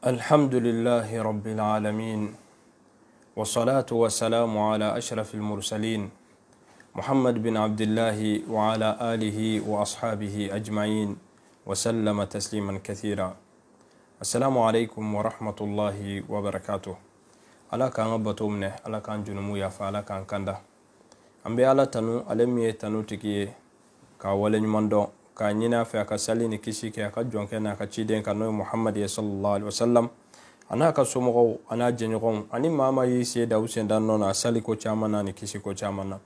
الحمد لله رب العالمين والصلاة والسلام على أشرف المرسلين محمد بن عبد الله وعلى آله وأصحابه أجمعين وسلم تسليما كثيرا السلام عليكم ورحمة الله وبركاته ألا كان بتومنه ألا كان جنمويا فألا كان كندا أمبي ألا تنو ألم تنو تكيه كاولن من دون ka ɲina na fɛ a ka sali ni kisi kɛ a ka jɔnkɛ n'a ka ciden ka n'o ye ya ye sallallahu alaihi sallam a n'a ka somɔgɔw a n'a jɛɲɔgɔnw ani maa ma y'i sai da u sen da nɔ sali ko caman na ni kisi ko caman na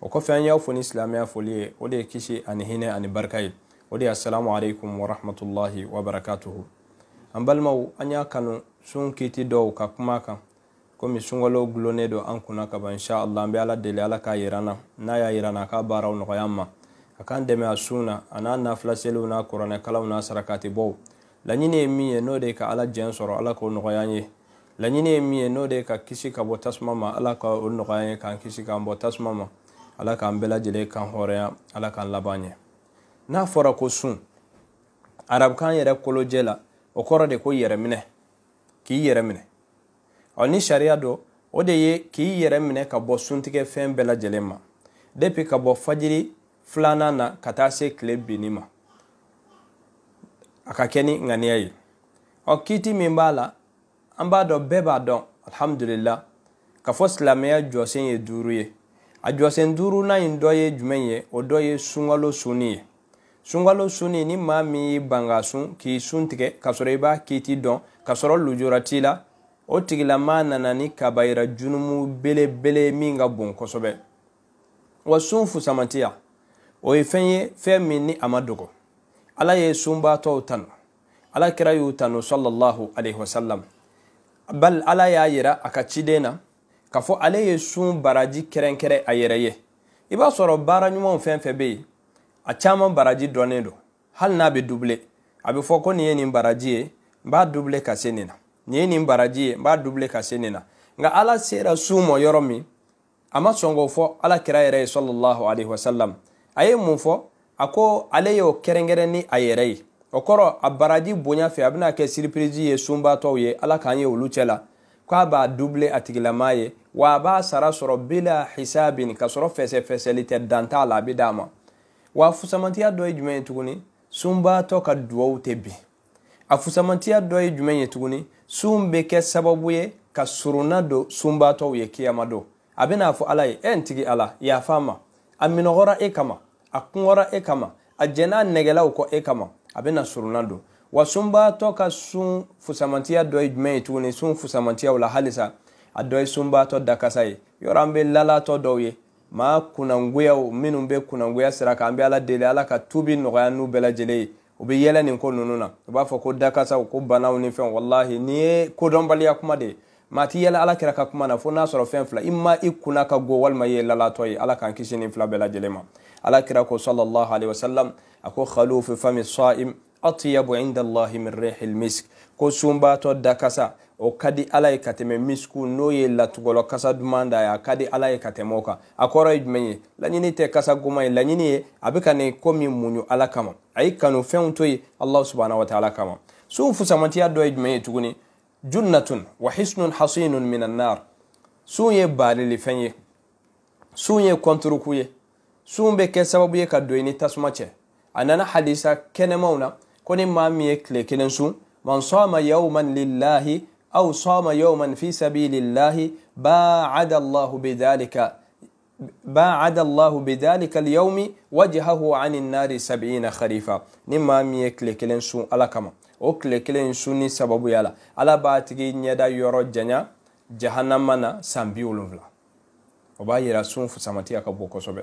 o kɔfɛ an y'aw fo ni silamɛya foli ye o de ye kisi ani hinɛ ani barika ye o de ye assalamu alaikum wa rahmatulahi wa barakatuhu an balimaw an y'a kanu sun kiti dɔw ka kuma kan komi sunkalo gulonnen don an kunna kaban insha Allah an bɛ ala deli ala k'a yira na n'a y'a yira na k'a baaraw nɔgɔya ma a k'an dɛmɛ a sun na a n'a nafilaseliw n'a kuranɛ kalanw n'a sarakati bɔw laɲini ye min ye n'o de ye ka ala jɛn sɔrɔ ala k'o nɔgɔya an ye laɲini ye min ye n'o de ye ka kisi ka bɔ tasuma ma ala ka o nɔgɔya an ye k'an kisi k'an bɔ tasuma ma ala k'an bɛɛ lajɛlen kan hɔrɔnya ala k'an laban ye n'a fɔra ko sun arabukan yɛrɛ kolojɛ la o kɔrɔ de ko yɛrɛminɛ k'i yɛrɛ minɛ ɔ ni sariya dɔ o de ye k'i yɛrɛ minɛ ka bɔ suntigɛ fɛn bɛɛ lajɛlen ma depi ka bɔ fajiri filanan na ka taa se tile binni ma a ka kɛ ni ŋaniya ye ɔ kiti min b'a la an b'a dɔn bɛɛ b'a dɔn alhamdulillah ka fɔ silamɛya jɔsen ye duuru ye a jɔsen duurunan in dɔ ye jumɛn ye o dɔ ye sunkalo sunni ye sunkalo sunni ni maa min y'i ban ka sun k'i sun tigɛ ka sɔrɔ i b'a kiti dɔn ka sɔrɔ lujura t'i la o tigilamaa nana ni kabayira junumu belebele min ka bon kosɛbɛ wa sun fusamatiya o ye fɛn ye fɛn min ni a ma dogo ala ye sunbaatɔw tanu ala kira y'u tanu salalahu alaihi wasalam bal ala y'a yira a ka ciden na k'a fɔ ale ye sun baraji kɛrɛnkɛrɛ a yɛrɛ ye i b'a sɔrɔ baara ɲumanw fɛn fɛn be yen a caaman baraji dɔnnen do hali n'a be duble a be fɔ ko nin ye nin baraji ye n b'a duble ka se nin na nin ye nin baraji ye n b'a duble ka se nin na nka ala sera suu mɔ yɔrɔ min a ma sɔn k'o fɔ ala kira yɛrɛ ye salalahu alaihi wasalam a ye mun fɔ a ko ale y'o kɛrɛnkɛrɛn ni a yɛrɛ ye o kɔrɔ a baraji bonya fɛ a bɛna kɛ siripirizi ye sunbaatɔw ye ala k'an ye olu cɛ la k'a b'a dubile a tigilama ye wa a b'a sara sɔrɔ bila hisabin ka sɔrɔ fɛsɛfɛsɛli tɛ dan la a bɛ d'a ma wa fusamantiya dɔ ye jumɛn ye tuguni sunbaatɔ ka duwawu tɛ bin a fusamantiya dɔ ye jumɛn ye tuguni sun bɛ kɛ sababu ye ka surunna don sunbaatɔw ye kiyama don a bɛna fɔ ala ye e n ala yafa ma a minɔgɔra e kama a kunwara e kama a jɛn'a nɛgɛlaw kɔ e kama a bɛna surunna don wa sunbaatɔ ka sun fusamantiya dɔ ye jumɛn ye tuguni sun fusamantiyaw la halisa a dɔ ye sunbaatɔ dakasa ye yɔrɔ an bɛ lalatɔ dɔw ye maa kunangoyaw minnu bɛ kunangoya sira kan an bɛ ala deli ala ka tubi nɔgɔya n'u bɛɛ lajɛlen ye u bɛ yɛlɛ nin ko ninnu na u b'a fɔ ko dakasaw ko banaw ni fɛnw walahi nin ye kodɔnbaliya kuma de ye maa ti yɛlɛ ala kɛra ka kuma na fo n'a sɔrɔ fɛn fila i ma i kunna ka go walima i ye lalatɔ ye ala k'an kisi nin fila bɛɛ lajɛlen ma alakira ko sallallahu alaihi wasallam ako khalu fi fami sa'im atyabu inda allahi min rihil misk ko sunbatɔ dakasa o ka di ala ye ka tɛmɛ misku n'o ye latugɔlɔ kasa duman da ye a ka di ala ye ka tɛmɛ o kan a kɔrɔ ye jumɛn ye laɲini tɛ kasa goma ye laɲini ye a bɛ ka nin ko min muɲu ala kama a ye kanu fɛnw to yen alahu subahana wataala kama sun fusamatiya dɔ ye tuguni junnatun wa hisnun hasinun minan nar sun ye baalili fɛn ye sun bɛ kɛ sababu ye ka don i ni tasuma cɛ a nana hadisa kɛnɛmaw na ko ni maa min ye tile kelen sun man sɔma yawman lillahi aw sɔma yawman fi sabilillahi baada allahu bidhalika baada allahu bidhalika alyawmi wajhahu ani nnari sabina kharifa ni maa min ye tile kelen sun ala kama o tile kelen sunni sababuya la ala b'a tigi ɲɛda yɔrɔ janya jahanama na san bi wolonfila o b'a yira sun samatiya ka bon kosɛbɛ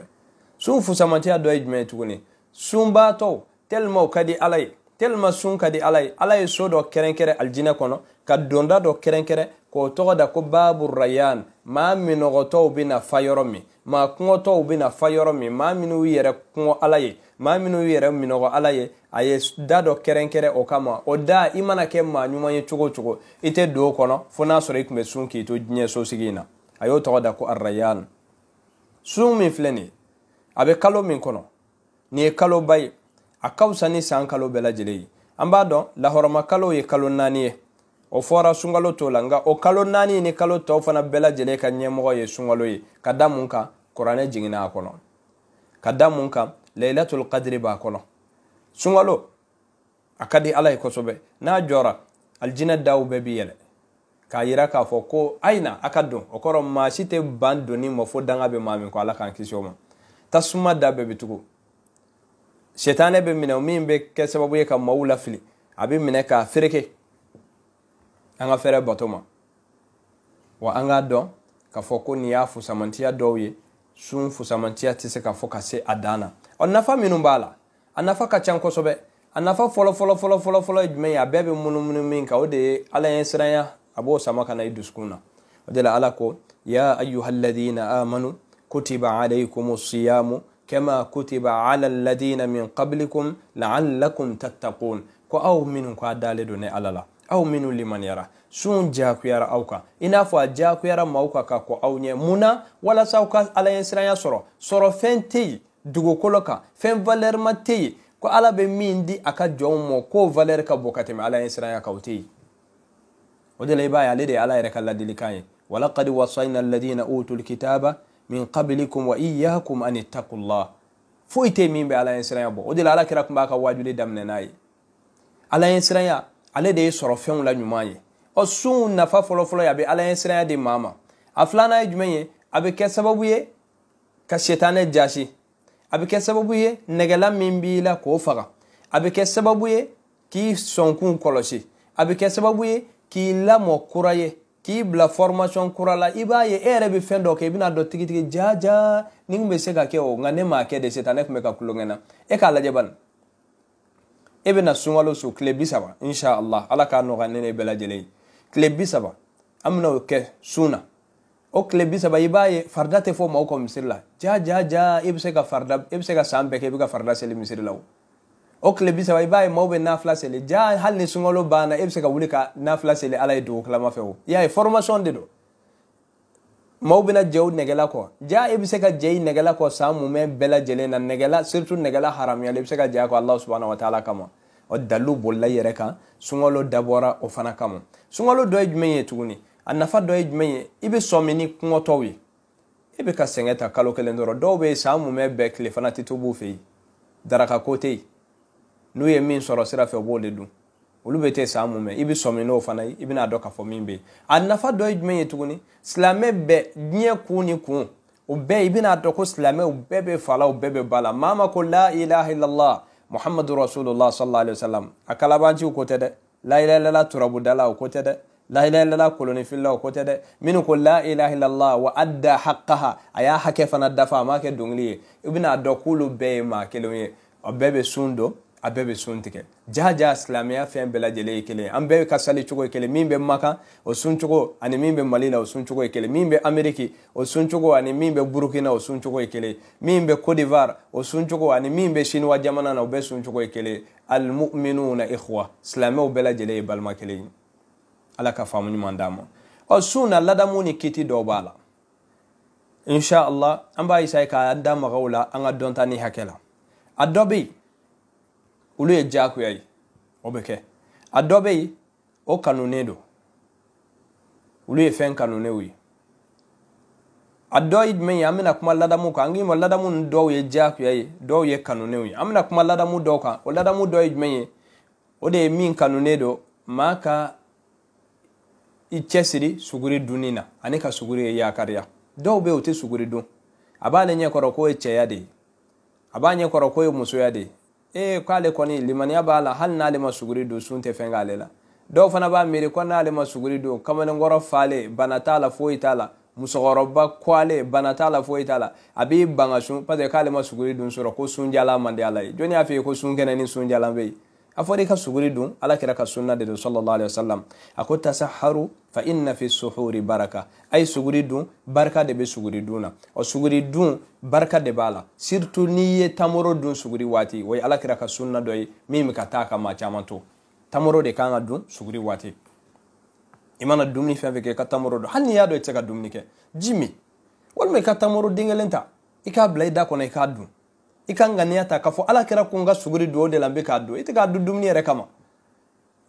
sun fusamantiya dɔ ye jumɛn ye tuguni sunbaatɔw telima o ka di ala ye telima sun ka di ala ye ala ye soo dɔ kɛrɛnkɛrɛ alijinɛ kɔnɔ ka donda dɔ kɛrɛnkɛrɛ k'o tɔgɔ da ko babu rayan maa minɔgɔtɔw bena fa yɔrɔ min maa kungɔtɔw bena fa yɔrɔ min maa minw yɛrɛ kungɔ ala ye maa minw yɛrɛ minɔgɔ ala ye a ye da dɔ kɛrɛnkɛrɛ o kama o da i mana kɛ maa ɲuman ye cogo cogo i tɛ don o kɔnɔ fɔɔ n'a sɔrɔ i kun bɛ sun k'i to diɲɛ sosigi na a y'o tɔgɔ da ko arayan sun min filɛ nin a bɛ kalo min kɔnɔ nin ye kalo ba ye a ka fisa ni san kalo bɛɛ lajɛlen ye an b'a dɔn lahɔrɔma kalo ye kalo naani ye o fɔra sunkalo t'o la nka o kalo naani ni kalo tɔw fana bɛɛ lajɛlen ka ɲɛmɔgɔ ye sunkalo ye ka da mun kan kuranɛ jiginna a kɔnɔ ka da mun kan layilatul kadiri b'a kɔnɔ sunkalo a ka di ala ye kosɛbɛ n'a jɔra alijinɛ daw bɛɛ bi yɛlɛ k'a yira k'a fɔ ko ayina a ka don o kɔrɔ maa si tɛ ban donni ma fo danga bɛ maa min kɔ ala k'an kisi o ma tasuma da bɛɛ bɛ tugu sitanɛ bɛ minɛ min bɛ kɛ sababu ye ka maaw lafili a bɛ minɛ k'a fereke an ka fɛɛrɛ bato ma wa an k'a dɔn k'a fɔ ko nin y'a fusamantiya dɔw ye sun fusamantiya tɛ se ka fɔ ka se a dan na ɔ nafa minnu b'a la a nafa ka can kosɛbɛ a nafa fɔlɔ ye jumɛn ye a bɛɛ bɛ munumunu min kan o de ye ala ye siranya a b'o sama ka na i dusukun na o de la ala ko ya ayyuhalladhina amanu كتب عليكم الصيام كما كتب على الذين من قبلكم لعلكم تتقون ko aw minnu ko a dalen don ne ala la aw minnu limaniyara sun jakuyara aw kan i n'a fɔ a jakuyara maaw kan ka ko aw ɲɛ mun na walasa aw ka alaɲɛsiranya sɔrɔ sɔrɔ fɛn tɛ yen dugukolo kan fɛn valɛrima tɛ yen ko ala bɛ min di a ka jɔnw ma k'o valɛri ka bon ka tɛmɛ alaɲɛsiranya kan o tɛ yen o de la i b'a ye ale de ye ala yɛrɛ ka ladilikan ye walaqad wasayna alladina utul kitaba min qablikum wa iyyakum an ittaqullah foyi tɛ min bɛ ala ye siranya bɔ o de la ala kira kun b'a ka wajibi daminɛ n'a ye ala ye siranya ale de ye sɔrɔ fɛnw la ɲuman ye ɔ sun nafa fɔlɔfɔlɔ ye a bɛ ala ye siranya de maa ma a filanan ye jumɛn ye a bɛ kɛ sababu ye ka sitanɛ jasi a bɛ kɛ sababu ye nɛgɛla min b'i la k'o faga a bɛ kɛ sababu ye k'i sɔnkun kɔlɔsi a bɛ kɛ sababu ye k'i lamɔ kura ye k'i bila formation kura la i b'a ye e yɛrɛ bɛ fɛn dɔ kɛ i bɛna dɔ tigitigi jaja ni n bɛ se ka kɛ o nka ne m'a kɛ de setan ne tun bɛ ka tulonkɛ na e k'a lajɛ bani e bɛna sunkalo su tile bi saba insha allah ala k'a nɔgɔya ne ni bɛɛ lajɛlen ye tile bi saba an bɛna o kɛ sun na o tile bi saba i b'a ye farida tɛ fɔ maaw kɔ misiri la jajaja e bɛ se ka farida e bɛ se ka san bɛɛ kɛ i bɛ ka farida seli misiri la o. o tile bi saba i b'a ye maaw bɛ nafila seli ja hali ni sunkalo banna e bɛ se ka wuli ka nafila seli ala ye dugukilama fɛ o i y'a ye formation de don maaw bɛna jɛ o nɛgɛla kɔ ja e bɛ se ka jɛ i nɛgɛla kɔ san mumɛ bɛɛ lajɛlen na nɛgɛla surtout nɛgɛla haramuyalen i bɛ se ka jɛ a kɔ alahu subahana wa taala kama o dalilu bolila i yɛrɛ kan sunkalo dabɔra o fana kama sunkalo dɔ ye jumɛn ye tuguni a nafa dɔ ye jumɛn ye i bɛ sɔmi ni kungotɔw ye e bɛ ka sɛgɛn ta kalo kelen dɔrɔn dɔw bɛ yen san mumɛ bɛɛ tile fana tɛ to b'u fɛ yen daraka ko tɛ yen n'u ye min sɔrɔ sira fɛ u b'o de dun olu bɛ te san mun mɛ i bɛ sɔmi n'o fana ye i bɛna dɔn k'a fɔ min bɛ yen a nafa dɔ ye jumɛn ye tuguni silamɛ bɛɛ diɲɛ kun ni kun o bɛɛ i bɛna dɔn ko silamɛw bɛɛ bɛ fa la o bɛɛ bɛ ba la maa ma ko la ilaha illallah muhammadu rasulillah sallallahu alaihi wa sallam a kalabanciw ko tɛ dɛ la turabudala o ko tɛ dɛ la ilaha illallah kolonifila o ko tɛ dɛ minnu ko la wa ada haqqaha a y'a hakɛ fana dafa a m'a kɛ dɔnkili ye i bɛna dɔn k'olu bɛɛ ye maa kelenw ye o bɛɛ bɛ sun don abe be sun tigɛ jaha jaha silamɛya fɛn bɛɛ lajɛlen ye kelen an bɛɛ maka o sun cogo ani min bɛ mali la o sun ameriki o sun cogo ani min burukina o sun cogo ye kelen min bɛ cote ani min bɛ jamana na o bɛɛ sun cogo ye kelen almuminuna ikhwa silamɛw bɛɛ lajɛlen ye balima kelen ye ala ka faamu ɲuman d'a ladamu ni kiti dɔw insha allah an b'a isaye k'an da magaw la an olu yɛ jaakoya ye o bɛ kɛ a dɔ bɛ yen o kanunen don olu ye fɛn kanunenw ye a dɔ ye jumɛn ye an bɛna kuma ladamu kan an k'i ma ladamu ninnu dɔw ye jaakoya ye dɔw ye kanunenw ye an bɛna kuma ladamu dɔw kan o ladamu dɔ ye jumɛn ye o de ye min kanunen don maa ka i cɛsiri suguri dunni na ani ka suguri e yakariya dɔw bɛ yen o tɛ suguri dun a b'ale ɲɛkɔrɔ k'o ye cɛya de ye a b'a ɲɛkɔrɔ k'o ye musoya de ye ee eh, k'ale kɔni limaniya b'a la hali n'ale ma suguri don sun tɛ fɛn k'ale la dɔw fana b'a miiri ko n'ale ma suguri don kamalenkɔrɔ fale bana t'a la foyi t'a la musokɔrɔba kɔale bana t'a la foyi t'a la a b'i ban ka sun parce que k'ale ma suguri don sɔrɔ ko sunjala man di ala ye jɔnni y'a f'i ye ko sun ni sunjala bɛ yen a fɔra i ka suguri dun ala kɛra ka sunna de don sallallahu alaihi wasallam a ko tasaharu fa inna fi suhuri baraka a ye suguri dun barika de bɛ suguri dun na o suguri dun barika de b'a la surtout n'i ye tamoro dun suguri waati o ye ala kɛra ka sunna dɔ ye min bɛ ka taa ka maa caman to tamoro de kan ka dun suguri waati i mana dumuni fɛn fɛn kɛ i ka tamoro dun hali n'i y'a dɔn i tɛ se ka dumuni kɛ ji min walima i ka tamoro den kelen ta i k'a bila i da kɔnɔ i k'a dun i ka ŋaniya ta k'a fɔ ala kɛra ko n ka suguri don de la n bɛ k'a dun i tɛ k'a dun dumuni yɛrɛ kama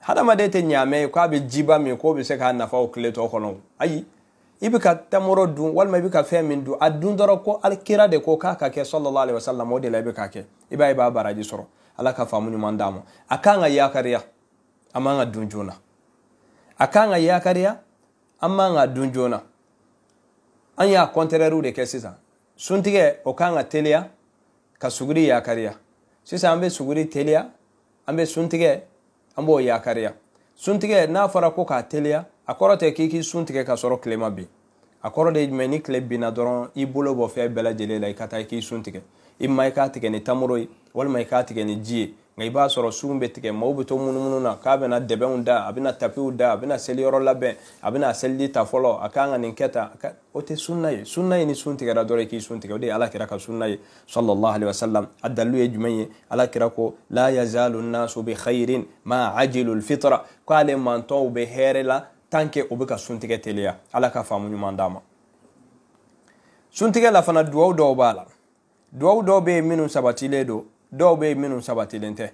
hadamaden tɛ ɲaamɛ ye k'a bɛ jiba min k'o bɛ se k'a nafa o tile tɔ kɔnɔ ayi i bɛ ka tamoro dun walima i bɛ ka fɛn min dun a dun dɔrɔn ko alikira de ko k'a ka kɛ sɔlɔlɔ alayhi wa o de la i bɛ k'a kɛ i b'a i b'a baraji sɔrɔ ala ka faamu ɲuman d'a ma a kan ka yakariya a man ka dun joona a kan ka yakariya an man ka dun joona an y'a kɔntɛrɛriw de kɛ sisan suntigɛ o kan ka teliya ka suguri yakariya sisan an bɛ suguri teliya an bɛ suntigɛ an b'o yakariya suntigɛ n'a fɔra ko k'a teliya a kɔrɔ tɛ k'i k'i sun tigɛ ka sɔrɔ tile ma bin a kɔrɔ de ye jumɛn ni tile binna dɔrɔn i bolo bɔ fɛn bɛɛ lajɛlen la i ka taa i k'i sun i ma i k'a tigɛ ni tamoro ye walima i k'a tigɛ ni ji ye nka i b'a sɔrɔ surun bɛ tigɛ maaw bɛ to munumunu na k'a bɛna dɛbɛnw da a bɛna tapiw da a bɛna seliyɔrɔ labɛn a bɛna seliji ta fɔlɔ a kan ka nin kɛ tan o tɛ sunna ye sunna ye ni sun tigɛra dɔrɔn i k'i sun tigɛ o de ye alakira ka sunna ye sallallahu alaihi wasallam a dalilu ye jumɛn ye alakira ko la yazalu bi khairin ma ajilu fitra k'ale mantɔw bɛ hɛrɛ la tanke o bɛ ka sun tigɛ teliya ala ka faamu ɲuman d'a ma suntigɛ la fana duwawu dɔw b'a la duwawu dɔw bɛ yen minnu sabatilen don dɔw bɛ yen minnu sabatilen tɛ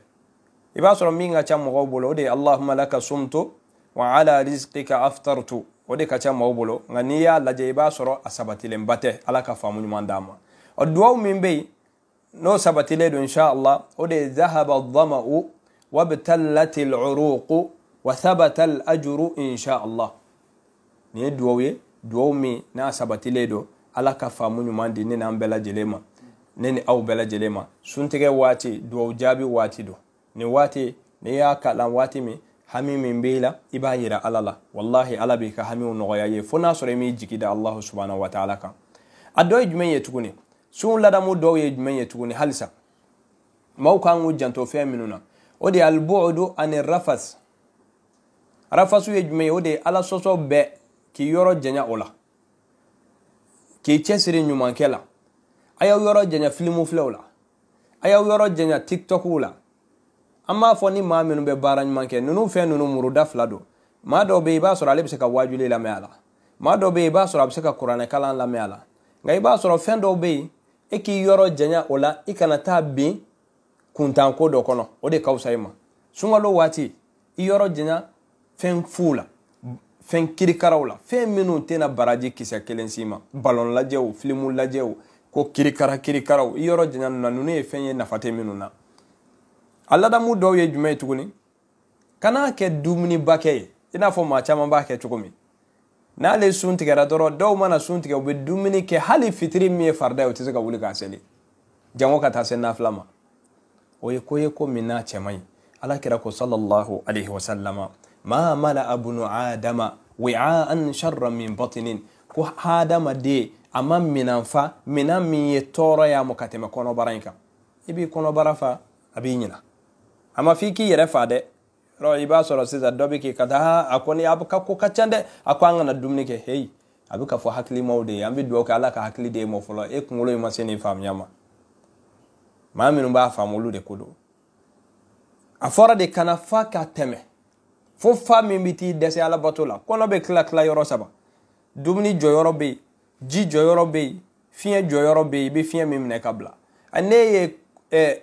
i b'a sɔrɔ min ka ca mɔgɔw bolo o de ye allahumma laka sumtu wa ala rizqika aftartu o de ka ca mɔgɔw bolo nka n'i y'a lajɛ i b'a sɔrɔ a sabatilenba tɛ ala ka faamu ɲuman d'a ma o duwawu min bɛ yen n'o sabatilen don insha allah o de ye zahaba dhama'u wabtalati al'uruqu wa thabata al'ajru insha allah nin ye duwawu ye duwawu min n'a sabatilen don ala ka faamu ɲuman di ne n'an bɛɛ lajɛlen ma ne ni aw bɛɛ lajɛlen ma suntigɛ waati duwawu jaabi waati don nin waati n'i y'a kalan waati min hami min b'i la i b'a yira ala la wallahi ala b'i ka hamiw nɔgɔya ye fo n'a sɔrɔ i m'i jigi da allahu subhanahu wa ta'ala kan a dɔ ye jumɛn ye tuguni sun ladamu dɔw ye jumɛn ye tuguni halisa maaw kan k'u janto fɛn minnu na o de ye albu'udu ani rafas rafasu ye jumɛn ye o de ye ala sɔsɔ bɛɛ k'i yɔrɔ janya o la k'i cɛsiri ɲumankɛ la a y'aw yɔrɔ janya filimu filɛw la a y'aw yɔrɔ janya tiktɔkw la an b'a fɔ ni maa minnu bɛ baara ɲuman kɛ ninnu fɛn ninnu muruda fila don maa dɔw bɛ i b'a sɔrɔ ale bɛ se ka waajuli lamɛn a la maa dɔw bɛ i b'a sɔrɔ a bɛ se ka kuranɛ kalan lamɛn a la nka i b'a sɔrɔ fɛn dɔw bɛ yen e k'i yɔrɔ janya o la i kana taa bin kuntanko dɔ kɔnɔ o de ka fisa i ma sunkalo waati i yɔrɔ janya fɛn fu la fɛn kirikaraw la fɛn minnu tɛna baraji kisɛ kelen s'i ma balon lajɛ o filimu lajɛ ko kirikara kirikaraw i yɔrɔ janya ninnu na ye fɛn ye nafa minnu na a ladamu dɔw ye jumɛn ye tuguni kana kɛ dumuniba kɛ ye i n'a fɔ maa caman b'a kɛ cogo min n'ale sun tigɛra dɔrɔn dɔw mana sun tigɛ u bɛ dumuni kɛ hali fitiri min ye farida ye u tɛ se ka wuli k'a seli jango ka taa se nafila ma o ye ko ye ko min n'a cɛ man ɲi ala kɛra ko sallallahu alaihi wasallama ma mala abunu adama wi'aan sharra min batinin ko hadamaden a ma minan fa minan min ye tɔɔrɔ y'a mɔ ka tɛmɛ kɔnɔbara in kan i b'i kɔnɔbara fa a b'i ɲina a ma f'i k'i yɛrɛ fa dɛ yɔrɔ i b'a sɔrɔ sisan dɔ bɛ k'i ka taa a kɔni a ka ko ka ca dɛ a ko an kana dumuni kɛ heyi a bɛ ka fɔ hakilimaw de ye an bɛ dugawu kɛ ala ka hakili de ye mɔ fɔlɔ e kunkolo in ma se nin faamuya ma maa minnu b'a faamu olu de ko don a fɔra de kana fa ka tɛmɛ fo fa min bɛ t'i dɛsɛ alabato la kɔnɔ bɛ tila tila yɔrɔ saba dumuni jɔyɔrɔ bɛ yen ji jɔyɔrɔ bɛ yen fiɲɛ jɔyɔrɔ bɛ yen i bɛ fiɲɛ min minɛ ka bila ne ye eh,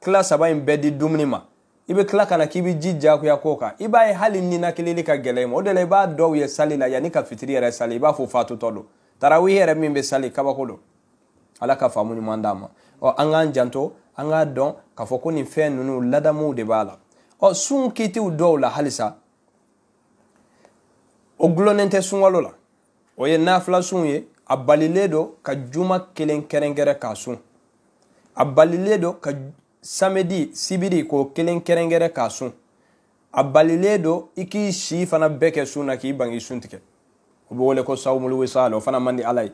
kila saba in bɛɛ di dumuni ma i bɛ kila ka na k'i bɛ ji jagoya k'o kan i b'a ye hali ninakilili ka gɛlɛ i ma o de la i b'a dɔw ye sali la yanni ka fitiri yɛrɛ sali i b'a fɔ fatutɔ don tarawele yɛrɛ min bɛ sali kabako don ala ka faamu ɲuman d'a ma ɔ an k'an janto an k'a dɔn k'a fɔ ko nin fɛn ninnu ladamuw de b'a la ɔ sun kitiw dɔw la halisa o gulonnen tɛ sunkalo la o ye nafila ye a balileɗo ka juma kelen kerengere ka sun a balileɗo ka samedi sibiri ko kelen kerengere ka sun a balileɗo i k'i si fana bɛɛ kɛ sun na k'i bangi i suntigɛ o be wele ko sawumul wisal o fana man di ala ye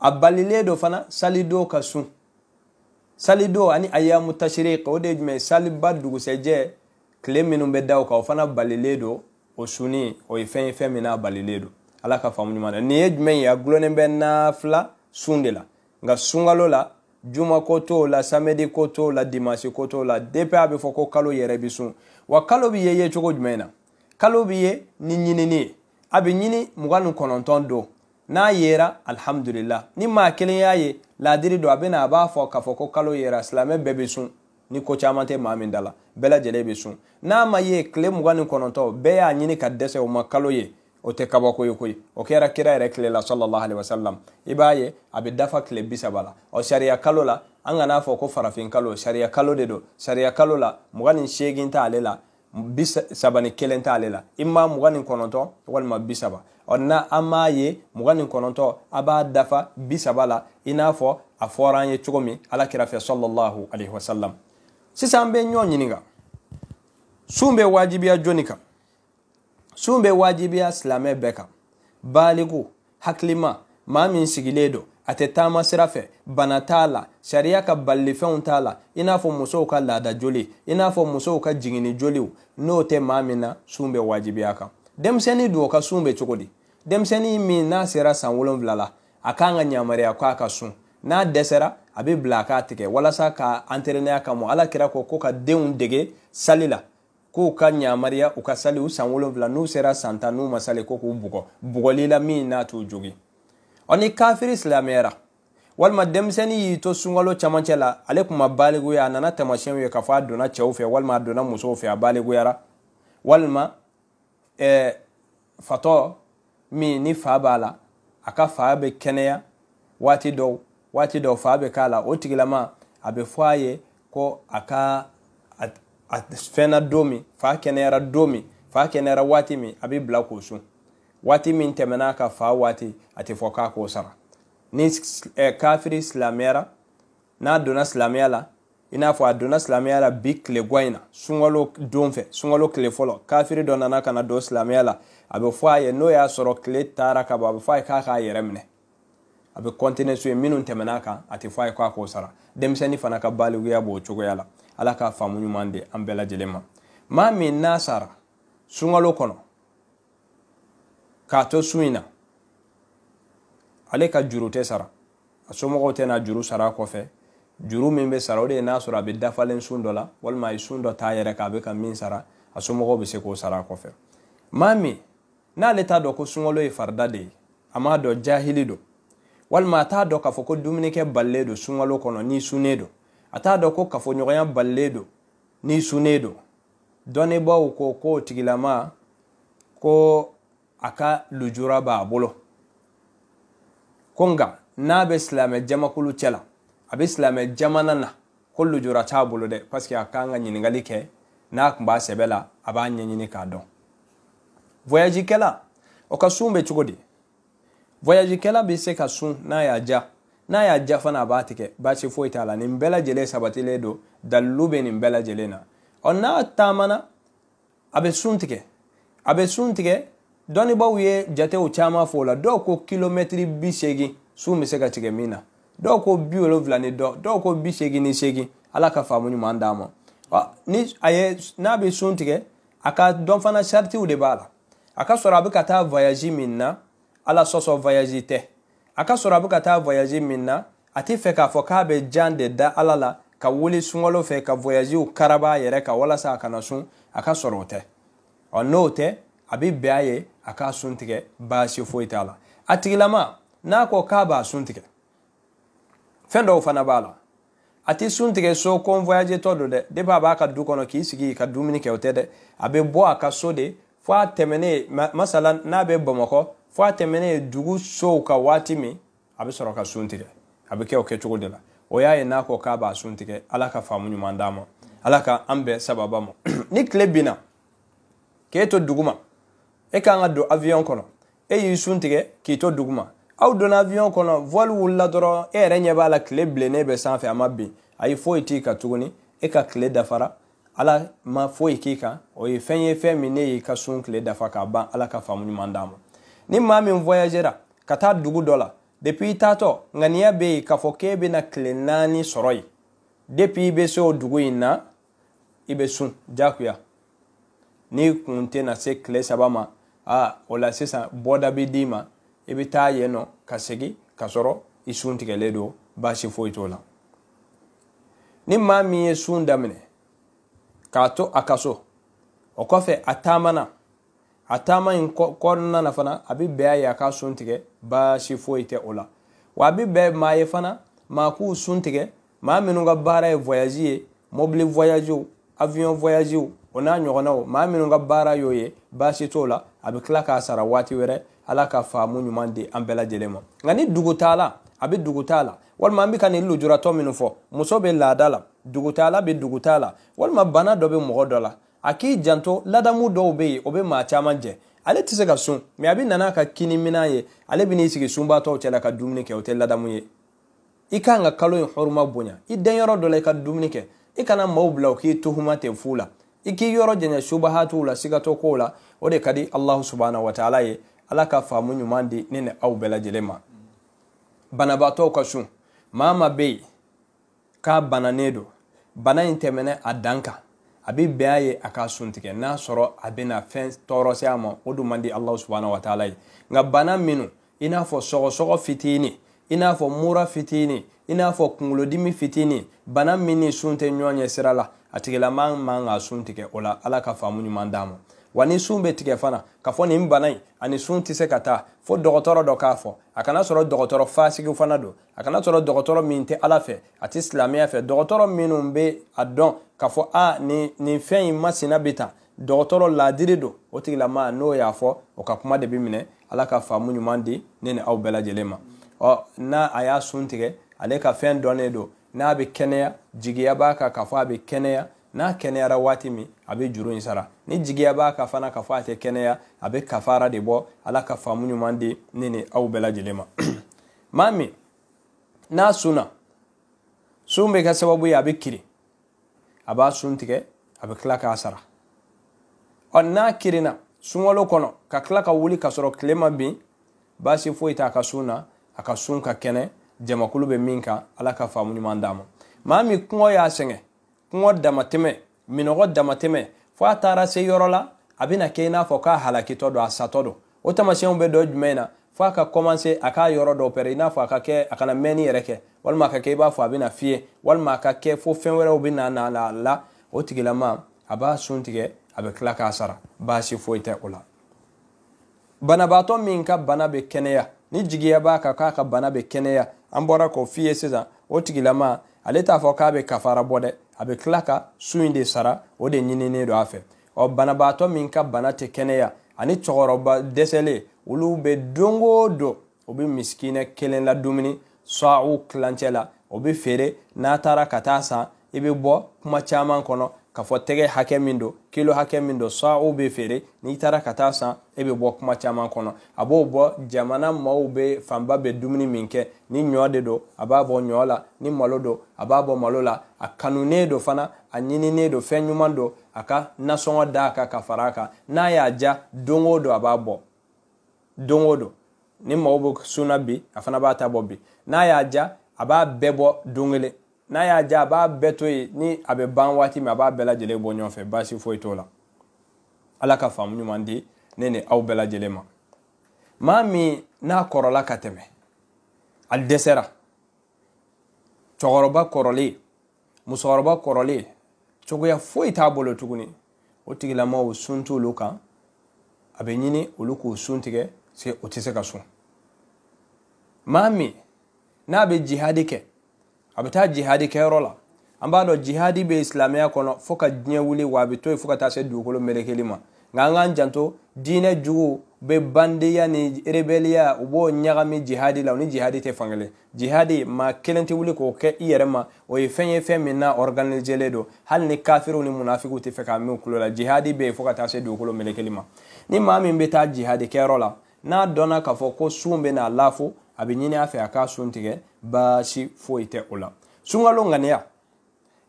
a balileɗo fana salido ka sun salido ani ayamu tashrik o de jumɛ saliba dugusɛjɛ kile minw bɛ daw ka o fana balileɗo o suni o ye fɛn ye fɛn min na balileɗo ala ka faamu ɲuman na nin ye jumɛn ye a gulonnen bɛ na fila sun de la nka sunkalo la juma ko t'o la samedi ko t'o la dimansi ko t'o la depi a bɛ fɔ ko kalo yɛrɛ bi sun wa kalo bi ye ye cogo jumɛn na kalo bi ye ni ɲinini ye a bɛ ɲini mugan ni kɔnɔntɔn don n'a yera alihamudulila ni maa kelen y'a ye laadiri don a bɛ na a b'a fɔ k'a fɔ ko kalo yera silamɛ bɛɛ bɛ sun ni ko caman tɛ maa min da la bɛɛ lajɛlen bɛ sun n'a ma ye tile mugan ni kɔnɔntɔn bɛɛ y'a ɲini ka dɛsɛ o ma kalo ye o tɛ kabɔ ye koyi o kɛra kira yɛrɛ tile la sallallahu alaihi wasallam i b'a ye a bɛ dafa tile bi saba la ɔ sariya kalo la an kana fɔ ko farafin kalo sariya kalo de don sariya kalo la mugan ni seegin t'ale la bi saba ni kelen t'ale la i ma mugan ni kɔnɔntɔn walima bi saba ɔ na an m'a ye mugan ni kɔnɔntɔn a b'a dafa bi saba la i n'a fɔ a fɔra an ye cogo min ala kira fɛ sallallahu alaihi wasallam sisan an bɛ ɲɔgɔn ɲininka sun bɛ wajibiya jɔnni kan sun bɛ wajibiya silamɛ bɛɛ kan baaliku hakilima maa min sigilen don a tɛ taama sira fɛ bana t'a la sariya ka balilifɛnw t'a la i n'a fɔ musow ka laada joli i n'a fɔ musow ka jiginni joliw n'o tɛ maa min na sun bɛ wajibiya kan denmisɛnnin dun o ka sun bɛ cogo di denmisɛnnin min n'a sera san wolonwula la a kan ka yamaruya k'a ka sun n'a dɛsɛra a bɛ bila a k'a tigɛ walasa ka antɛrɛnɛya kama alakira kira ko ko ka denw dege sali la ko ka ɲamariya u ka sali u san wolonfila n'u sera santa tan n'u ma sali ko k'u bugɔ bugɔli la min n'a t'u jogi ɔ ni kafiri silamɛyara walima denmisɛnnin y'i to sunkalo camancɛ la ale kuma baliguya a nana tamasiyɛnw ye k'a fɔ a donna cɛw fɛ walima a donna musow fɛ a baliguyara walima eh, fatɔ min ni fa b'a la a ka fa bɛ kɛnɛya waati dɔw waati dɔw fa bɛ k'a la o tigilama a bɛ fɔ a ye ko a ka a fɛnna don min fa kɛnɛyara don min fa kɛnɛyara waati min a bɛ bila k'o sun waati min tɛmɛna ka fa waati a tɛ fɔ k'a k'o sara ni kafiri silamɛyara n'a donna silamɛya la i n'a fɔ a donna silamɛya la bi tile gan in na sunkalo don fɛ sunkalo tile fɔlɔ kafiri dɔ nana ka na don silamɛya la a bɛ fɔ a ye n'o y'a sɔrɔ tile taara ka ban a bɛ fɔ a ye k'a k'a yɛrɛ minɛ a bɛ kɔntine so ye minnu tɛmɛn'a a kan a tɛ fɔ a ye k'a k'o sara denmisɛnnin fana ka baliya b'o cogoya la ala ka faamu ɲuman di an bɛɛ lajɛlen ma maa min n'a sara sunkalo kɔnɔ k'a to su in na ale ka juru tɛ sara a somɔgɔw tɛna juru sara a kɔfɛ juru min bɛ sara o de ye n'a sɔrɔ a bɛ dafalen sun dɔ la walima a ye sun dɔ t'a yɛrɛ kan a bɛ ka min sara a somɔgɔw bɛ se k'o sara a kɔfɛ maa min n'ale t'a dɔn ko sunkalo ye farida de ye a m'a dɔn jahili don walima a t'a dɔn k'a fɔ ko dumunikɛ balilen don sunkalo kɔnɔ n'i sunnen don a t'a dɔ ko kafoɲɔgɔnya balile do n'i sune do dɔnibaw ko k'o tigilama ko a ka lujura b'a bolo ko nka n'a bɛ silamɛ jamakulu cɛla la a bɛ silamɛ jamana na ko lujura t'a bolo dɛ paseke a kan ka ɲiningali kɛ n'a kun b'a sɛbɛ la a b'a ɲɛɲini k'a dɔn voyage o ka sun bɛ cogo di voyage bɛ se ka sun n'a y'a ja n'a y'a ja fana a b'a tigɛ baasi foyi t'a la nin bɛɛ lajɛlen sabatilen don dalilu bɛ nin bɛɛ lajɛlen na ɔ n'a taamana a bɛ sun tigɛ a bɛ sun tigɛ dɔnnibaw ye jatew caman fɔ o la dɔw ko kilomɛtiri bi seegin sun bɛ se ka tigɛ min na dɔw ko bi wolonwula ni dɔ dɔw ko bi seegin ni seegin ala ka faamu ɲuman d'a ma ni a ye n'a bɛ sun tigɛ a ka dɔn fana saritiw de b'a la a ka sɔrɔ a bɛ ka taa wayazi min na ala sɔsɔ wayazi tɛ a ka sɔrɔ a bɛ ka taa voyage min na a tɛ fɛ k'a fɔ k'a bɛ jan de da ala la ka wuli sunkalo fɛ ka voyagew karaba a yɛrɛ kan walasa a kana sun a ka sɔrɔ o tɛ ɔ n'o tɛ a bɛ bɛn a ye a k'a sun tigɛ baasi foyi t'a la a tigilama n'a ko k'a b'a sun tigɛ fɛn dɔw fana b'a la a tɛ sun tigɛ so ko n voyage tɔ don dɛ depi a b'a ka du kɔnɔ k'i sigi ka dumuni kɛ o tɛ dɛ a bɛ bɔ a ka so de fo a tɛmɛnen masalan n'a bɛ bamakɔ fo a tɛmɛnen dugu sow ka waati min a bɛ sɔrɔ ka sun tigɛ a bɛ kɛ o kɛcogo de la o y'a ye n'a ko k'a b'a sun tigɛ ala ka faamu ɲuman d'a ma ala ka an bɛɛ sababa ma ni tile binna k'e to dugu ma e k'an ka don awiyɔn kɔnɔ e y'i sun tigɛ k'i to dugu ma aw donna awiyɔn kɔnɔ voile wulila dɔrɔn e yɛrɛ ɲɛ b'a la tile bilennen bɛ sanfɛ a ma bin ayi foyi t'i kan tuguni e ka tile dafara ala ma foyi k'i kan o ye fɛn ye fɛn min ne y'i ka sun tile dafa ka ban ala ka faamu ɲuman d'a ma ni maa min voyagera ka taa dugu dɔ la depuis i taatɔ ŋaniya bɛ yen k'a fɔ k'e bɛna tile naani sɔrɔ yen depuis i bɛ se o dugu in na i bɛ sun diyagoya n'i kun tɛna se tile saba ma aa o la sisan bɔda bɛ d'i ma i bɛ taa yen nɔ ka segin ka sɔrɔ i sun tigɛlen don baasi foyi t'o la ni maa min ye sun daminɛ k'a to a ka so o kɔfɛ a taamana a taama in kɔnɔna na fana a bɛ bɛn a ye a k'a sun tigɛ baasi foyi tɛ o la wa a bɛ bɛn maa ye fana maa k'u sun tigɛ maa minnu ka baara ye voyage ye mobili voyage o avion voyage o o n'a ɲɔgɔnnaw maa minnu ka baara y'o ye baasi t'o la a bɛ tila k'a sara waati wɛrɛ ala ka faamu ɲuman di an bɛɛ lajɛlen ma nka ni dugu t'a la a bɛ dugu t'a la walima an bɛ ka nin lujuratɔ minnu fɔ muso bɛ laada la dugutaala bɛ dugutaa la walima bana dɔ bɛ mɔgɔ dɔ la a k'i janto ladamu dɔw bɛ yen o bɛ maa caman jɛ ale tɛ se ka sun mɛ a bɛ nana ka kini minan ye ale bɛ n'i sigi sunbaatɔw cɛla ka dumuni kɛ o tɛ ladamu ye i ka kan ka kalo in hɔrɔma bonya i den yɔrɔ dɔ la i ka dumuni kɛ i kana maaw bila o k'i tuhuma ten fu la i k'i yɔrɔ janya subahatuw la sigatɔ kow la o de ka di alahu subahana wa taala ye ala ka faamu ɲuman di ne ni aw bɛɛ lajɛlen ma banabaatɔw ka sun maa ma bɛ yen k'a bananen don bana in tɛmɛnɛ a dan kan a bɛ bɛn a ye a ka sun tigɛ n'a sɔrɔ a bɛna fɛn tɔɔrɔ se a ma o dun man di alahu subahana wa taala ye nka bana minnu i n'a fɔ sɔgɔsɔgɔ fitinin i n'a fɔ mura fitinin i n'a fɔ kunkolodimi fitinin bana min ni sun tɛ ɲɔgɔn ɲɛ sira la a tigilama man ka sun tigɛ o la ala ka faamu ɲuman d'a ma wa ni sun bɛ tigɛ fana ka fɔ nin bana in ani sun tɛ se ka taa fo dɔgɔtɔrɔ dɔ k'a fɔ a kana sɔrɔ dɔgɔtɔrɔ fasigi fana don a kana sɔrɔ dɔgɔtɔrɔ min tɛ ala fɛ a tɛ silamɛya fɛ dɔgɔtɔrɔ minnu bɛ a dɔn k'a fɔ a nin nin fɛn in masina bɛ tan dɔgɔtɔrɔ laadiri don o tigilama n'o y'a fɔ o ka kuma de bɛ minɛ ala ka faamu ɲuman di ne ni aw bɛɛ lajɛlen ma ɔ n'a a y'a sun tigɛ ale ka fɛn dɔnnen don n'a bɛ kɛnɛya jigiya b'a kan k'a fɔ a bɛ kɛnɛya n'a kɛnɛyara waati min a bɛ juru in sara ni jigiya b'a ka fana k'a fɔ a tɛ kɛnɛya a bɛ kafara de bɔ ala ka faamu ɲuman di ne ni aw bɛɛ lajɛlen ma maa min n'a sunna sun bɛ kɛ sababu ye a bɛ kiri a b'a sun tigɛ a bɛ tila k'a sara ɔ n'a kirinna sunkalo kɔnɔ ka tila ka wuli ka sɔrɔ tile ma bin baasi foyi t'a ka sun na a ka sun ka kɛnɛ jamakulu bɛ min kan ala ka faamu ɲuman d'a ma maa min kungɔ y'a sɛgɛn kɔngɔ damatɛmɛ minɔgɔ damatɛmɛ fo a taara se yɔrɔ la a bɛna kɛ i n'a fɔ k'a halakitɔ don a satɔ don o taamasiyɛnw bɛ dɔ jumɛn na fo a ka kɔmanse a k'a yɔrɔ dɔ pɛrɛ i n'a fɔ a ka kɛ a kana mɛnni yɛrɛ kɛ walima a ka kɛ i b'a fɔ a bɛna fiyɛ walima a ka kɛ fo fɛn wɛrɛw bɛna na a la o tigilama a b'a sun tigɛ a bɛ tila k'a sara baasi foyi tɛ o la banabaatɔ min ka bana bɛ kɛnɛya ni jigiya b'a kan k'a ka bana bɛ kɛnɛya an bɔra k'o f'i ye sisan o tigilama ale t'a fɔ k'a bɛ kafara bɔ dɛ a bɛ tila ka su in de sara o de ɲininen don a fɛ ɔ banabaatɔ min ka bana tɛ kɛnɛya ani cɛkɔrɔba dɛsɛlen olu bɛ don o don o bɛ misikinɛ kelen la dumuni sɔɔw kilancɛ la o bɛ feere n'a taara ka taa san i bɛ bɔ kuma caman kɔnɔ k'a fɔ tɛgɛ hakɛ min don kilo hakɛ min don sa'o bɛ feere n'i taara ka taa san e bɛ bɔ kuma caman kɔnɔ a b'o bɔ jamana maaw bɛ fanba bɛ dumuni min kɛ ni ɲɔ de don a b'a bɔ ɲɔ la ni malo don a b'a bɔ malo la a kanunen don fana a ɲininen don fɛn ɲuman don a ka nasɔngɔ d'a kan ka fara a kan n'a y'a ja don o don a b'a bɔ don o don ni maaw bɛ sun na bi a fana b'a ta bɔ bi n'a y'a ja a b'a bɛɛ bɔ don kelen n'a y'a diya a b'a bɛɛ to yen ni a bɛ ban waati min a b'a bɛɛ lajɛlen bɔ ɲɔgɔn fɛ baasi foyi t'o la ala ka faamu ɲuman di ne ni aw bɛɛ lajɛlen ma maa min n'a kɔrɔla ka tɛmɛ a dɛsɛra cɛkɔrɔba kɔrɔlen musokɔrɔba kɔrɔlen cogoya foyi t'a bolo tuguni o tigilamɔgɔw sun t'olu kan a bɛ ɲini olu k'u sun tigɛ se o tɛ se ka sun maa min n'a bɛ jihadi kɛ a bɛ taa jihadi kɛyɔrɔ la an b'a dɔn jihadi bɛ silamɛya kɔnɔ fo ka diɲɛ wuli wa a bɛ to yen fo ka taa se dugukolo melekeli ma nka an k'an janto diinɛ jugu bɛ bandeya ni rebeliya u b'o ɲagami jihadi la o ni jihadi tɛ fankelen jihadi maa kelen tɛ wuli k'o kɛ i yɛrɛ ma o ye fɛn ye fɛn min na organiselen don hali ni kafiriw ni munafigiw tɛ fɛ k'a min kulo la jihadi bɛ yen fo ka taa se dugukolo melekeli ma ni maa min bɛ taa jihadi kɛyɔrɔ la n'a dɔnna k'a fɔ ko sun bɛ n'a lafo a bɛ ɲini a fɛ a k'a sun tigɛ baasi foyi tɛ o la sunkalo ŋaniya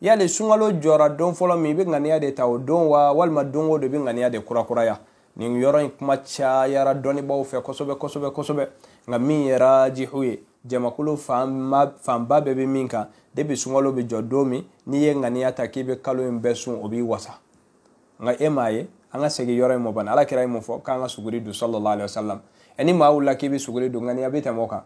yali sunkalo jɔra don fɔlɔ min i bɛ ŋaniya de ta o don wa walima don o don i bɛ ŋaniya de kurakuraya nin yɔrɔ in kuma cayara dɔnnibaw fɛ kosɛbɛ kosɛbɛ kosɛbɛ nka min ye rajihu ye jamakulu fanba bɛɛ bɛ min kan depi sunkalo bɛ jɔ don min n'i ye ŋaniya ta k'i bɛ kalo in bɛɛ sun o b'i wasa nka e m'a ye an ka segin yɔrɔ in ma bani ala ye mun fɔ k'an ka suguri don sallallahu alaihi wa sallam ani maa wulila k'i bɛ sogole don nka ni a bɛ tɛmɛ o kan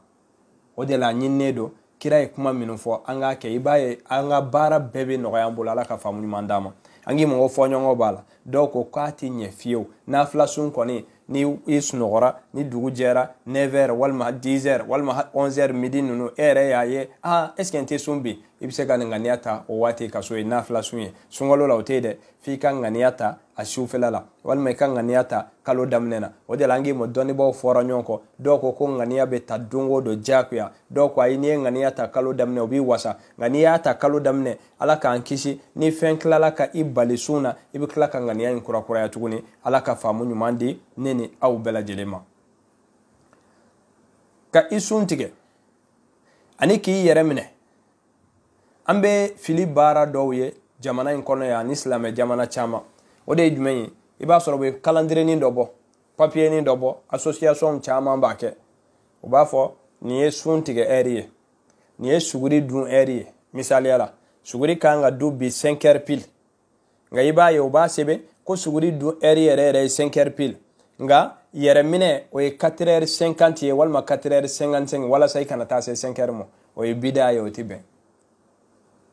o de la ɲininen don kira ye kuma minnu fɔ an k'a kɛ i b'a ye an ka baara bɛɛ bɛ nɔgɔya an bolo ala ka faamu ɲuman d'an ma an k'i mɔgɔ fɔɲɔgɔn b'a la dɔw ko k'a tɛ ɲɛ fiyewu n'a fila sun kɔni ni i sunɔgɔra ni dugu jɛra 9h walima 10h walima 11h midi ninnu e yɛrɛ y'a ye ah est ce que n tɛ sun bi i be se ka ni ŋaniya ta o waati ka so ye nafila sun ye sunkalo la o tɛ dɛ f'i ka ŋaniya ta a sufɛla la walima i ka ŋaniya ta kalo daminɛ na o de la an k'i ma dɔnnibaw fɔra ɲɔgɔn kɔ dɔw ko ko ŋaniya bɛ ta don do don diyagoya dɔw ko ayi n'i ye ŋaniya ta kalo daminɛ o b'i wasa nka n'i y'a ta kalo daminɛ ala k'an kisi ni fɛn tilala ka i bali sun na i bɛ tila ka ŋaniya in kurakuraya tuguni ala ka faamu ɲuman di ne ni aw bɛɛ ma ka i sun tigɛ ani k'i yɛrɛ minɛ an bɛ fili baara dɔw ye jamana in kɔnɔ yan ani silamɛ jamana caman o de ye jumɛn ye i b'a sɔrɔ u bɛ kalandirenin dɔ bɔ papiyenin dɔ bɔ association caman b'a kɛ u b'a fɔ nin ye sun tigɛ ɛri ye nin ye suguri dun ɛri ye misaliya la suguri kan ka dun bi 5 heures pile nka i b'a ye u b'a sɛbɛn ko suguri dun ɛri yɛrɛ yɛrɛ ye 5 heures nka yɛrɛminɛ o ye 4 heures 50 ye walima 4 heures 55 walasa i kana taa se 5 ma o ye bida ye o tɛ bɛn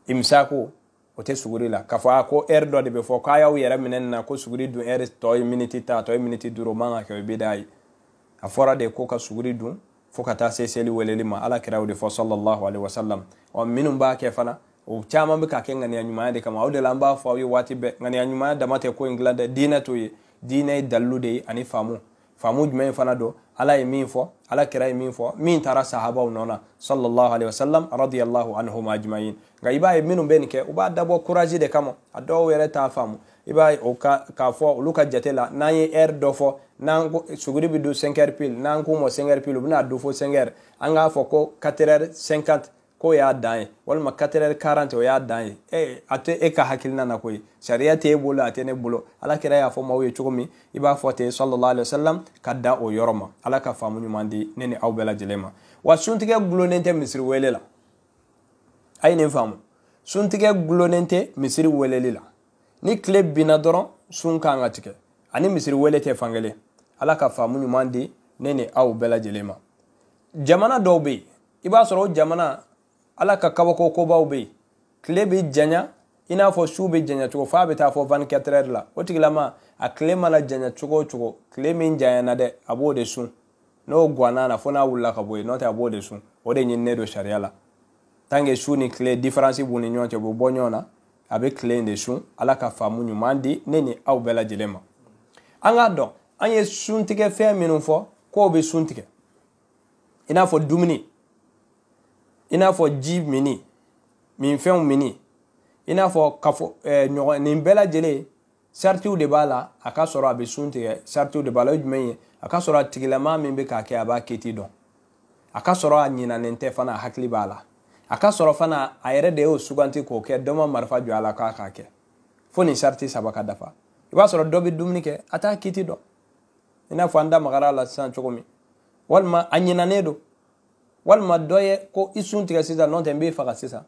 imsaku o tɛ suguri la k'a fɔ a ko ɛri er dɔ de bɛ fɔ k'a y'aw yɛrɛ minɛ nin na ko suguri dun ɛri er tɔ ye miniti ta tɔ ye miniti duuru o man ka kɛ o bɛ d'a ye a fɔra de ko ka suguri dun fo ka taa se seli weleli ma ala kɛra o de fɔ sɔlɔlɔhu alayhi wa salam ɔ minnu b'a kɛ fana o caman bɛ ka kɛ ŋaniya ɲumanya de kama o de la an b'a fɔ aw ye waati bɛɛ ŋaniya ɲumanya dama tɛ ko in dilan dɛ diinɛ t'o ye diinɛ ye dalilu de ye ani faamu faamu jumɛn fana don ala ye min fɔ ala kɛra ye min fɔ min taara sahabaw nɔ na sɔlɔlɔhu alayhi wa salam radiyallahu anhu ma ajmain nka i b'a ye minnu bɛ nin kɛ u b'a dabɔ kurazi de kama a dɔw yɛrɛ t'a faamu i b'a ye o ka k'a fɔ olu ka jate la n'an ye ɛri dɔ fɔ n'an ko suguri bɛ don cinq heures pile n'an k'o ma cinq heures pile u bɛna don fo cinq heures an k'a fɔ ko quatre heures cinquante k'o y'a dan ye walima quatre heures quarante o y'a dan ye e a tɛ e ka hakilina na koyi sariya t'e e bolo a tɛ ne bolo ala kɛra y'a fɔ maaw ye cogo min i b'a fɔ ten sallallahu alaihi wa sallam ka da o yɔrɔ ma ala ka faamu ɲuman di ne ni aw bɛɛ lajɛlen ma wa suntigɛ gulonnen tɛ misiri wele la a ye nin faamu suntigɛ gulonnen tɛ misiri weleli la ni tile binna dɔrɔn sun kan ka tigɛ ani misiri wele tɛ fankelen ala ka faamu ɲuman di ne ni aw bɛɛ lajɛlen ma jamana dɔw bɛ yen i b'a sɔrɔ o jamana ala ka kabako kobaw bɛ yen tile bɛ janya i n'a fɔ su bɛ janya cogo f'a bɛ taa fɔ vani la o tigilama a tile mana janya cogo o cogo tile min janyana dɛ a b'o de sun n'o ganna na fo n'a wulila ka bɔ yen n'o tɛ a b'o de sun o de ɲininen don sariya la tanke su ni kile diferansi b'u ni ɲɔgɔn cɛ u bɛ bɔ ɲɔgɔn na a bɛ kile in de sun ala ka faamu ɲuman di ne ni aw bɛɛ lajɛlen ma an k'a dɔn an ye suntigɛ fɛn minnu fɔ k'o bɛ sun tigɛ i n'a fɔ dumuni i n'a fɔ ji mini minfɛnw mini i n'a fɔ kafo eh, ɲɔgɔn nin bɛɛ lajɛlen saritiw de b'a la a ka sɔrɔ a bɛ sun tigɛ saritiw de b'a la o ye jumɛn ye a ka sɔrɔ a tigilama min bɛ k'a kɛ a b'a kɛti dɔn a ka sɔrɔ a ɲinanen tɛ fana a hakili b'a la a ka sɔrɔ fana a yɛrɛ de y'o suganti k'o kɛ dɔ ma marifa jɔ a la k'a k'a kɛ fo nin sariti saba ka dafa i b'a sɔrɔ dɔ bɛ dumuni kɛ a t'a kiti dɔn i n'a fɔ an da magara a la sisan cogo min walima a ɲinanen don walima dɔ ye ko i sun tigɛ sisan nɔntɛ n b'i faga sisan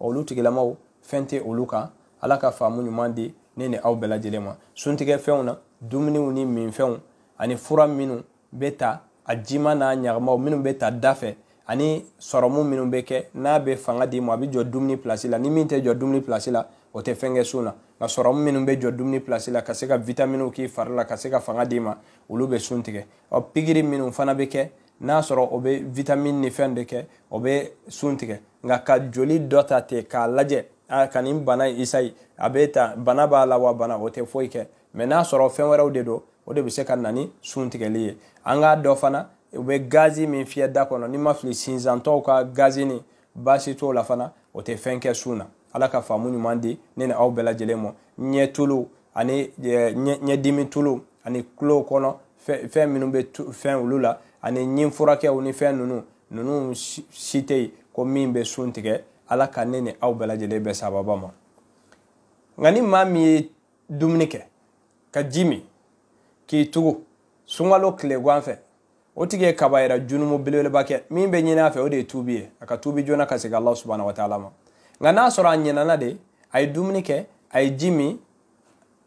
olu tigilamaw fɛn tɛ olu kan ala ka faamu ɲuman di ne ni aw bɛɛ lajɛlen ma suntigɛ fɛnw na dumuniw ni minfɛnw ani fura minnu bɛ ta a jima n'a ɲagamaw minnu bɛ ta da fɛ ani sɔrɔmu minnu bɛ kɛ n'a bɛ fanga di ma a bɛ jɔ dumuni pilasi la ni min tɛ jɔ dumuni pilasi la o tɛ fɛn kɛ sun na nka sɔrɔmu minnu bɛ jɔ dumuni pilasi la ka se ka vitaminiw k'i fari la ka se ka fanga d'i ma olu bɛ sun tigɛ ɔ pikiri minnu fana bɛ kɛ n'a sɔrɔ o bɛ vitamini ni fɛn de kɛ o bɛ sun tigɛ nka ka joli dɔ ta ten k'a lajɛ a ka nin bana isayi a bɛ ta bana b'a la wa bana o tɛ foyi kɛ mɛ n'a sɔrɔ fɛn wɛrɛw de don o de bɛ se ka na ni sun tigɛli ye an k'a dɔ fana u bɛ gazi min fiyɛ da kɔnɔ n'i ma fili sinzantɔw ka gazi ni baasi t'o la fana o tɛ fɛn kɛ sun na ala ka faamu ɲuman di ne ni aw bɛɛ lajɛlen ma ɲɛ tolo ani ɲɛdimi tolo ani tulo kɔnɔ fɛn minnu bɛ fɛn olu la ani ɲin furakɛw ni fɛn ninnu ninnu si tɛ yen ko min bɛ sun tigɛ ala ka ne ni aw bɛɛ lajɛlen bɛ sababa ma nka ni maa min ye dumuni kɛ ka ji min k'i tugu sunkalo tile gan fɛ o tigi ye kabayira junumu belebeleba kɛ min bɛ ɲini a fɛ o de ye tubi ye a ka tubi joona ka segin alahu subhanahu wa ma nka n'a sɔrɔ a ɲinana de a ye dumuni kɛ a ye ji min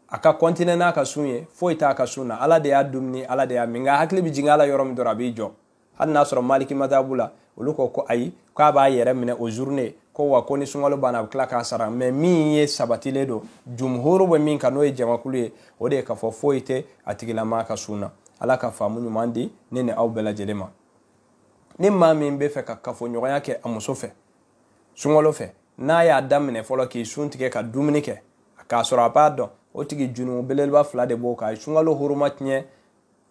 a ka kɔntine n'a ka sun ye foyi t'a ka sun na ala de y'a dumuni ala de y'a min nka hakili bɛ jigin ala yɔrɔ min dɔrɔn a b'i jɔ hali n'a sɔrɔ maliki matabu la olu ko ko ayi k'a b'a yɛrɛ minɛ o zurune ko wa ko ni sunkalo banna a bɛ tila k'a sara mɛ min ye sabatilen don jumhuru bɛ min kan n'o ye jamakulu ye o de ye k'a fɔ foyi tɛ a tigilama ka sun na ala ka faamu ɲuman di ne ni aw bɛɛ lajɛlen ma ni maa min bɛ fɛ ka kafoɲɔgɔnya kɛ a muso fɛ sunkalo fɛ n'a y'a daminɛ fɔlɔ k'i sun tigɛ ka dumuni kɛ k'a sɔrɔ a b'a dɔn o tigi junumu belebeleba fila de b'o kan a ye sunkalo horoma tiɲɛ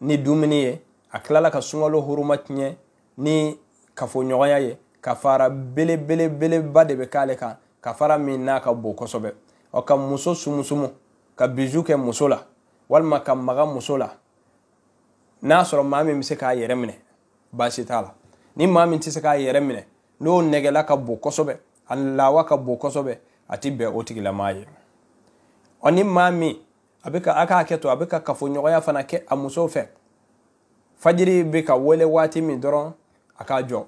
ni dumuni ye a tilala ka sunkalo horoma tiɲɛ ni kafoɲɔgɔnya ye ka fara belebelebeleba de bɛ k'ale kan ka fara min n'a ka bon kosɛbɛ ɔ ka muso sumusumu ka biju kɛ muso la walima ka maga muso la n'a sɔrɔ maa min bɛ se k'a yɛrɛ minɛ baasi t'a la ni maa min tɛ se k'a yɛrɛ minɛ n'o nɛgɛla ka bon kosɛbɛ a lawa ka bon kosɛbɛ a ti bɛn o tigilamaa ye ɔ ni maa min a bɛ ka a k'a kɛ to a bɛ ka kafoɲɔgɔnya fana kɛ a muso fɛ fajiri bɛ ka wele waati min dɔrɔn a k'a jɔ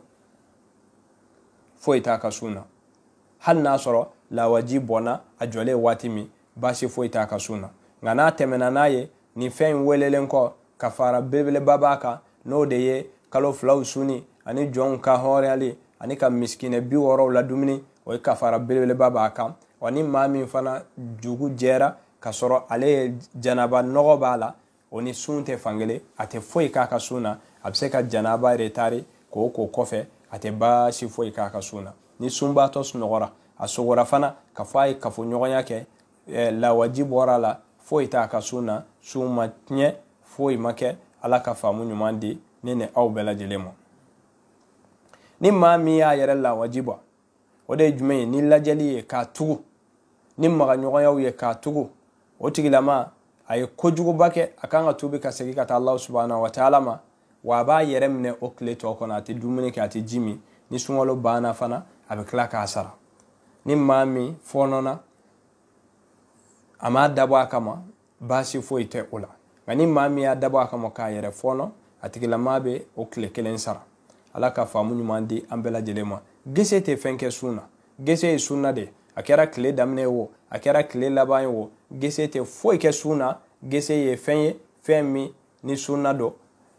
foyi t'a ka sun na hali n'a sɔrɔ lawaji bɔnna a jɔlen waati min baasi foyi t'a ka sun na nka n'a tɛmɛna n'a ye nin fɛn in welelen kɔ kafara belebeleba b'a kan n'o de ye kalo filaw suni ani jɔnw ka hɔrɔnyali ani ka misikinɛ bi wɔɔrɔw la dumuni o ye kafara belebeleba b'a kan wa ni maa min fana jugu jɛra k'a sɔrɔ ale ye janaba nɔgɔ b'a la o ni sun tɛ fankelen a tɛ foyi k'a ka sun na a bɛ se ka janaba retari k'o k'o kɔfɛ a tɛ baasi foyi k'a ka sun na ni sunbaatɔ sunɔgɔra a sogora fana ka fɔ a ye kafoɲɔgɔnya kɛ lawaji bɔra a la foyi t'a ka sun na sun ma tiɲɛ foyi ma kɛ ala ka faamu ɲuman di ne ni aw bɛɛ lajɛlen ma ni maa min y'a yɛrɛ lawajiba o de ye jumɛn ye ni lajɛli ye k'a tugu ni magaɲɔgɔnyaw ye k'a tugu o tigilama a ye kojuguba kɛ a kan ka tubi ka segin ka taa alahu subahana wataala ma wa a b'a yɛrɛ minɛ o tile tɔ kɔnɔ a tɛ dumuni kɛ a tɛ ji min ni sunkalo banna fana a bɛ tila k'a sara ni maa min fɔnɔna a m'a dabɔ a kama baasi foyi tɛ o la nka ni maa min y'a dabɔ a kama k'a yɛrɛ fɔɔnɔ a tigilamaa bɛ o tile kelen sara ala ka faamu ɲuman di an bɛɛ lajɛlen ma gese tɛ fɛn kɛ sun na gese ye sunna de a kɛra tile daminɛ ye wo a kɛra tile laban ye wo gese tɛ foyi kɛ sun na gese ye fɛn ye fɛn min ni sunna dɔ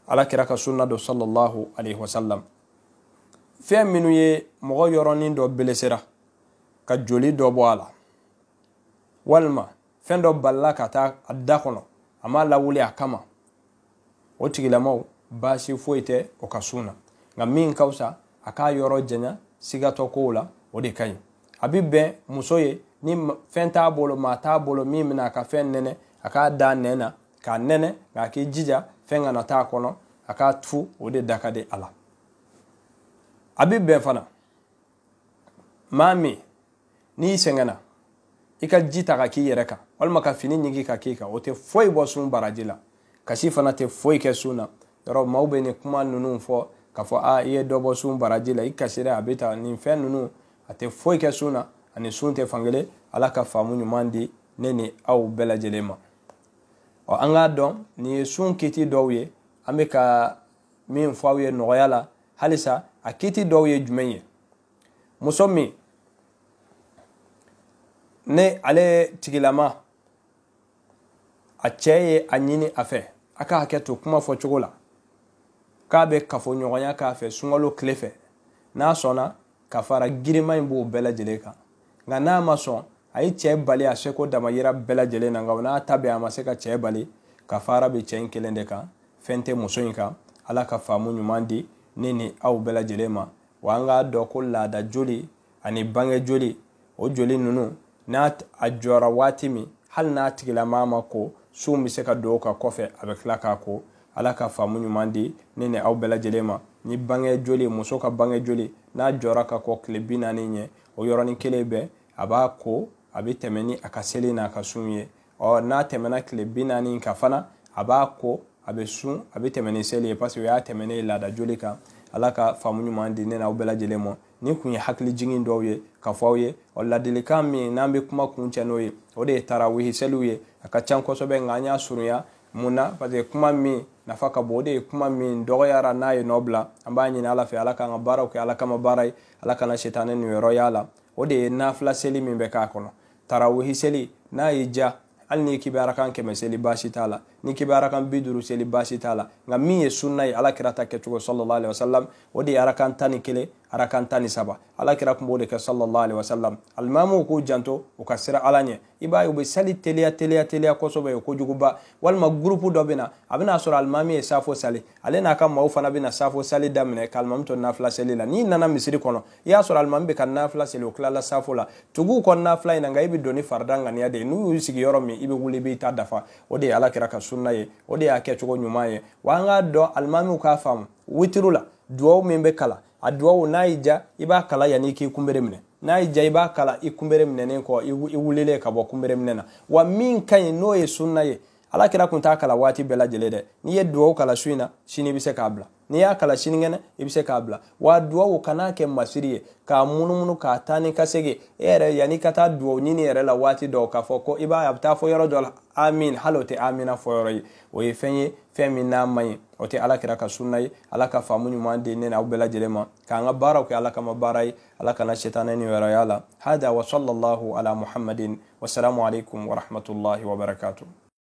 ala kɛra ka sunna dɔ sallallahu alaihi wasallam fɛn minnu ye mɔgɔ yɔrɔnin dɔ belesera ka joli dɔ bɔ a la walima fɛn dɔ balila ka taa a da kɔnɔ a m'a lawuli a kama o tigilamaw baasi foyi tɛ o ka sun na nka min ka fisa a k'a yɔrɔ janya sigatɔ kow la o de ka ɲi a bi bɛn muso ye ni fɛn t'a bolo maa t'a bolo min bɛna a ka fɛn nɛnɛ a k'a da nɛn na k'a nɛnɛ nka a k'i jija fɛn kana t'a kɔnɔ a k'a tu o de da ka di a la a bi bɛn fana maa min n'i sɛgɛnna i ka ji ta ka k'i yɛrɛ kan walima ka fini ɲigi ka k'i kan o tɛ foyi bɔ sun baraji la kasi fana tɛ foyi kɛ sun na yɔrɔ maaw bɛ nin kuma ninnu fɔ k'a fɔ a i ye dɔ bɔ sun baraji la i kasira a bɛ ta nin fɛn ninnu a tɛ foyi kɛ sun na ani sun tɛ fankelen ala ka faamu ɲuman di ne ni aw bɛɛ lajɛlen ma ɔ an k'a dɔn nin ye sun kiti dɔw ye an bɛ ka min fɔ aw ye nɔgɔya la halisa a kiti dɔw ye jumɛn ye muso min ne ale tigilama a cɛ ye a ɲini a fɛ a ka hakɛ to kuma fɔcogo la k'a bɛ kafoɲɔgɔnya k'a fɛ sunkalo tile fɛ n'a sɔnna ka fara girima in b'o bɛɛ lajɛlen kan nka n'a ma sɔn a ye cɛ bali a seko dama yira bɛɛ lajɛlen na nka n'a ta bɛn a ma se ka cɛ bali ka fara bɛ cɛ in kelen de kan fɛn tɛ muso in kan ala ka faamu ɲuman di ne ni aw bɛɛ lajɛlen ma wa an k'a dɔn ko laada joli ani bange joli o joli ninnu n'a a jɔra waati min hali n'a tigilamaa ma ko su min bɛ se ka don o kan kɔfɛ a bɛ tila k'a ko ala ka faamu ɲuman di ne ni aw bɛɛ lajɛlen ma ni bange joli muso ka bange joli n'a jɔra ka kɔ tile bi naani ɲɛ o yɔrɔnin kelen bɛɛ a b'a ko a bɛ tɛmɛ ni a ka seli n'a ka sun ye ɔ n'a tɛmɛna tile bi naani kan fana a b'a ko a bɛ sun a bɛ tɛmɛ ni seli ye paseke o y'a tɛmɛnen laada joli kan ala ka faamu ɲuman di ne n'aw bɛɛ lajɛlen ma Ni kun ye hakili jigin dɔw ye ka fɔ aw ye o ladilikan min n'an bɛ kuma kuncɛ n'o ye o de ye tarawihi ye a ka can kosɛbɛ nka an y'a surunya mun na paseke kuma min nafa ka bon o de ye kuma min dɔgɔyara n'a ye nɔ bila an b'a ɲini ala fɛ ala k'an ka baaraw kɛ ala kama baara ye ala kana sitanɛ niyɔrɔ y'a la o de ye nafila seli min bɛ k'a kɔnɔ tarawihi seli n'a y'i ja hali n'i k'i bɛ arakan kɛmɛ seli baasi t'a la ni k'i bɛ arakan bi duuru seli baasi t'a la nka min ye sunna ye alakira ta kɛcogo sallallahu alaihi wasallam o de ye arakan tan ni kelen arakan tan ni saba alakira tun b'o de kɛ sallallahu alaihi wasallam alimamuw k'u janto u ka sira ala ɲɛ i b'a ye u bɛ sali teliya teliya teliya kosɛbɛ o kojuguba walima gurupu dɔ bɛ na a bɛna sɔrɔ alimami ye safo sali ale n'a ka maaw fana bɛna safo sali daminɛ ka alimami to nafila seli la n'i nana misiri kɔnɔ i y'a sɔrɔ alimami bɛ ka nafila seli o tilala safo la tugu u kɔ nafila in na nka i bɛ don ni farida ŋaniya de ye n'u y'u sigi yɔrɔ min i bɛ wuli i b'i ta dafa o de ye alakira ka sunna ye o de y'a kɛcogo ɲuman ye wa an k'a dɔn alimamiw k'a faamu witiri la duwawu min be kala a duwawu n'a y'i ja i b'a kala yani i k'i kunbere minɛ n'a y'i ja i b'a kala i kunbere minɛnen kɔ i wulile ka bɔ kunbere minɛ na wa min ka ɲi n'o ye sunna ye ala kira kun t'a kala waati bɛɛ lajɛlen dɛ n'i ye duwawu kala su in na sini i be se k'a bila n'i y'a kala sinikɛnɛ i be se k'a bila wa duwawu kan'a kɛ masiri ye k'a munumunu k'a taa ni ka segi e yɛrɛ yan'i ka taa duwawu ɲini yɛrɛ la waati dɔw k'a fɔ ko i b'a a be taa fɔ yɔrɔ dɔ la amin hali o tɛ amina fɔ yɔrɔ ye o ye fɛn ye fɛn min n'a man ɲi o tɛ ala kira ka sunna ye ala ka faamu ɲuman di ne n'aw bɛɛ lajɛlen ma k'an ka baaraw kɛ ala kama baara ye ala kana setanɛ ni yɔrɔya la hada wa sallallahu ala muhammadin wasalamu alaikum warahmatullahi wabarakatuh